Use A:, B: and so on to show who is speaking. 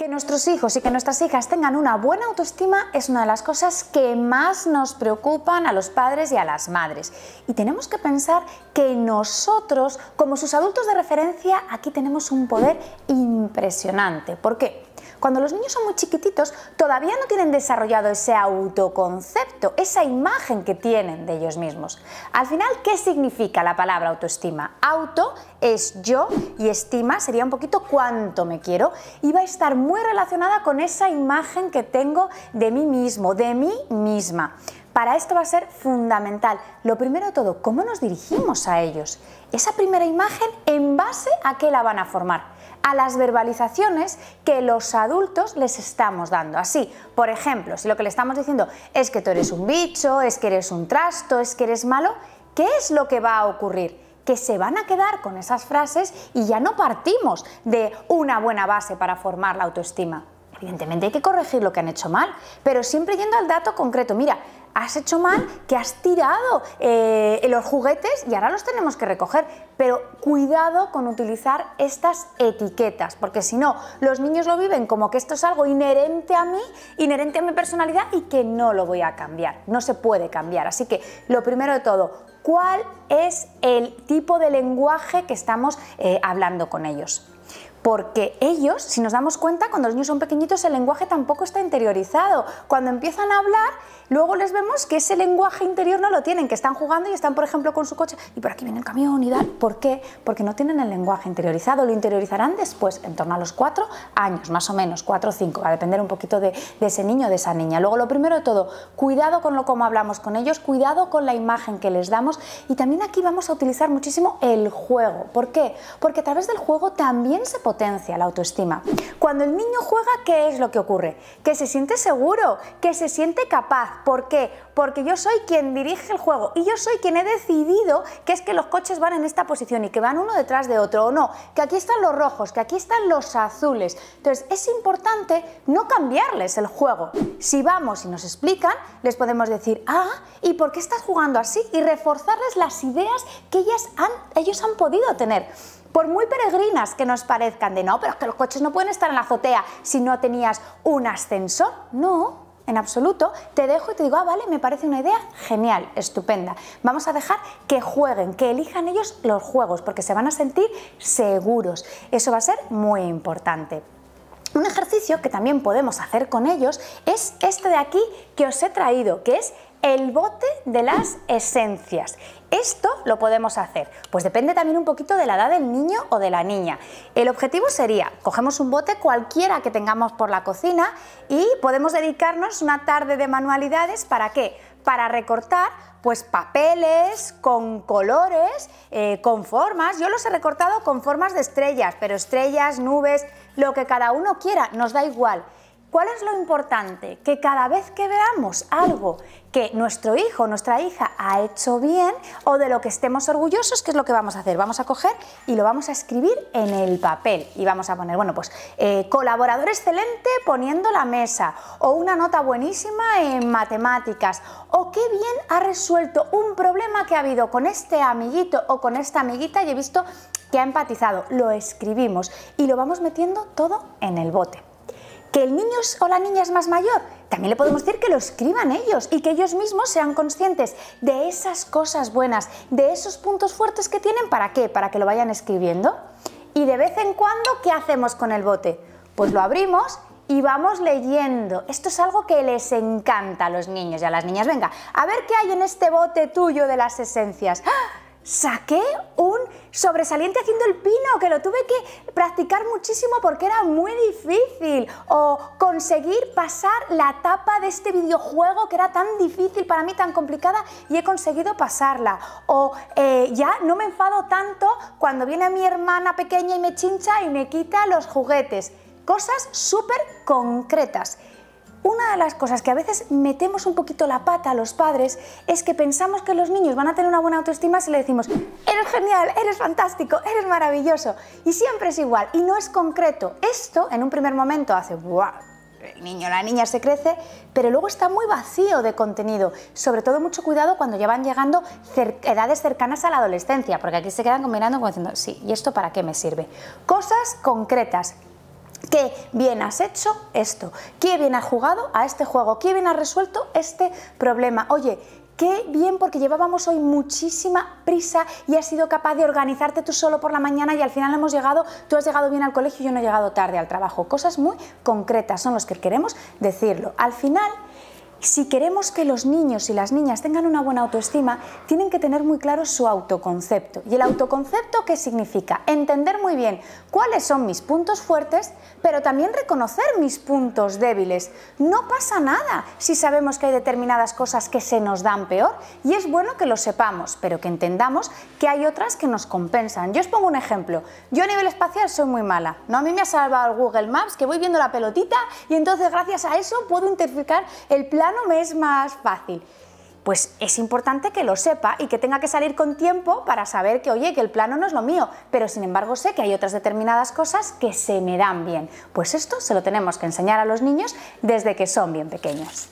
A: Que nuestros hijos y que nuestras hijas tengan una buena autoestima es una de las cosas que más nos preocupan a los padres y a las madres. Y tenemos que pensar que nosotros, como sus adultos de referencia, aquí tenemos un poder impresionante. ¿Por qué? Cuando los niños son muy chiquititos, todavía no tienen desarrollado ese autoconcepto, esa imagen que tienen de ellos mismos. Al final, ¿qué significa la palabra autoestima? Auto es yo y estima sería un poquito cuánto me quiero y va a estar muy relacionada con esa imagen que tengo de mí mismo, de mí misma. Para esto va a ser fundamental. Lo primero de todo, ¿cómo nos dirigimos a ellos? Esa primera imagen, ¿en base a qué la van a formar? a las verbalizaciones que los adultos les estamos dando. Así, por ejemplo, si lo que le estamos diciendo es que tú eres un bicho, es que eres un trasto, es que eres malo, ¿qué es lo que va a ocurrir? que se van a quedar con esas frases y ya no partimos de una buena base para formar la autoestima. Evidentemente hay que corregir lo que han hecho mal, pero siempre yendo al dato concreto. Mira, has hecho mal, que has tirado eh, los juguetes y ahora los tenemos que recoger. Pero cuidado con utilizar estas etiquetas, porque si no, los niños lo viven como que esto es algo inherente a mí, inherente a mi personalidad y que no lo voy a cambiar, no se puede cambiar. Así que lo primero de todo, ¿cuál es el tipo de lenguaje que estamos eh, hablando con ellos? Porque ellos, si nos damos cuenta, cuando los niños son pequeñitos el lenguaje tampoco está interiorizado. Cuando empiezan a hablar, luego les vemos que ese lenguaje interior no lo tienen, que están jugando y están, por ejemplo, con su coche y por aquí viene el camión y tal. ¿Por qué? Porque no tienen el lenguaje interiorizado, lo interiorizarán después, en torno a los cuatro años, más o menos, cuatro o cinco, va a depender un poquito de, ese niño o de esa niña. Luego, lo primero de todo, cuidado con lo como hablamos con ellos, cuidado con la imagen que les damos y también aquí vamos a utilizar muchísimo el juego. ¿Por qué? Porque a través del juego también se puede potencia la autoestima. Cuando el niño juega, ¿qué es lo que ocurre? Que se siente seguro, que se siente capaz. ¿Por qué? Porque yo soy quien dirige el juego y yo soy quien he decidido que es que los coches van en esta posición y que van uno detrás de otro o no, que aquí están los rojos, que aquí están los azules. Entonces es importante no cambiarles el juego. Si vamos y nos explican, les podemos decir, ah, ¿y por qué estás jugando así? Y reforzarles las ideas que ellas han, ellos han podido tener por muy peregrinas que nos parezcan, de no, pero es que los coches no pueden estar en la azotea si no tenías un ascensor. No, en absoluto, te dejo y te digo, ah, vale, me parece una idea genial, estupenda. Vamos a dejar que jueguen, que elijan ellos los juegos, porque se van a sentir seguros. Eso va a ser muy importante. Un ejercicio que también podemos hacer con ellos es este de aquí que os he traído, que es el bote de las esencias. Esto lo podemos hacer, pues depende también un poquito de la edad del niño o de la niña. El objetivo sería, cogemos un bote cualquiera que tengamos por la cocina y podemos dedicarnos una tarde de manualidades para qué? Para recortar pues papeles con colores, eh, con formas. Yo los he recortado con formas de estrellas, pero estrellas, nubes, lo que cada uno quiera, nos da igual. ¿Cuál es lo importante? Que cada vez que veamos algo que nuestro hijo o nuestra hija ha hecho bien o de lo que estemos orgullosos, ¿qué es lo que vamos a hacer? Vamos a coger y lo vamos a escribir en el papel y vamos a poner, bueno, pues eh, colaborador excelente poniendo la mesa o una nota buenísima en matemáticas o qué bien ha resuelto un problema que ha habido con este amiguito o con esta amiguita y he visto que ha empatizado. Lo escribimos y lo vamos metiendo todo en el bote que el niño o la niña es más mayor, también le podemos decir que lo escriban ellos y que ellos mismos sean conscientes de esas cosas buenas, de esos puntos fuertes que tienen, ¿para qué? Para que lo vayan escribiendo. Y de vez en cuando, ¿qué hacemos con el bote? Pues lo abrimos y vamos leyendo. Esto es algo que les encanta a los niños y a las niñas. Venga, a ver qué hay en este bote tuyo de las esencias. ¡Ah! Saqué un sobresaliente haciendo el pino, que lo tuve que practicar muchísimo porque era muy difícil o conseguir pasar la etapa de este videojuego que era tan difícil para mí, tan complicada y he conseguido pasarla o eh, ya no me enfado tanto cuando viene mi hermana pequeña y me chincha y me quita los juguetes. Cosas súper concretas una de las cosas que a veces metemos un poquito la pata a los padres es que pensamos que los niños van a tener una buena autoestima si le decimos, eres genial, eres fantástico, eres maravilloso. Y siempre es igual y no es concreto. Esto en un primer momento hace, ¡buah! El niño o la niña se crece, pero luego está muy vacío de contenido. Sobre todo mucho cuidado cuando ya van llegando edades cercanas a la adolescencia, porque aquí se quedan combinando como diciendo, sí, ¿y esto para qué me sirve? Cosas concretas, qué bien has hecho esto, qué bien has jugado a este juego, qué bien has resuelto este problema. Oye, qué bien porque llevábamos hoy muchísima prisa y has sido capaz de organizarte tú solo por la mañana y al final hemos llegado, tú has llegado bien al colegio y yo no he llegado tarde al trabajo. Cosas muy concretas son los que queremos decirlo. Al final si queremos que los niños y las niñas tengan una buena autoestima, tienen que tener muy claro su autoconcepto. ¿Y el autoconcepto qué significa? Entender muy bien cuáles son mis puntos fuertes, pero también reconocer mis puntos débiles. No pasa nada si sabemos que hay determinadas cosas que se nos dan peor y es bueno que lo sepamos, pero que entendamos que hay otras que nos compensan. Yo os pongo un ejemplo. Yo a nivel espacial soy muy mala. No a mí me ha salvado el Google Maps, que voy viendo la pelotita y entonces gracias a eso puedo identificar el plan no me es más fácil. Pues es importante que lo sepa y que tenga que salir con tiempo para saber que, oye, que el plano no es lo mío, pero sin embargo sé que hay otras determinadas cosas que se me dan bien. Pues esto se lo tenemos que enseñar a los niños desde que son bien pequeños.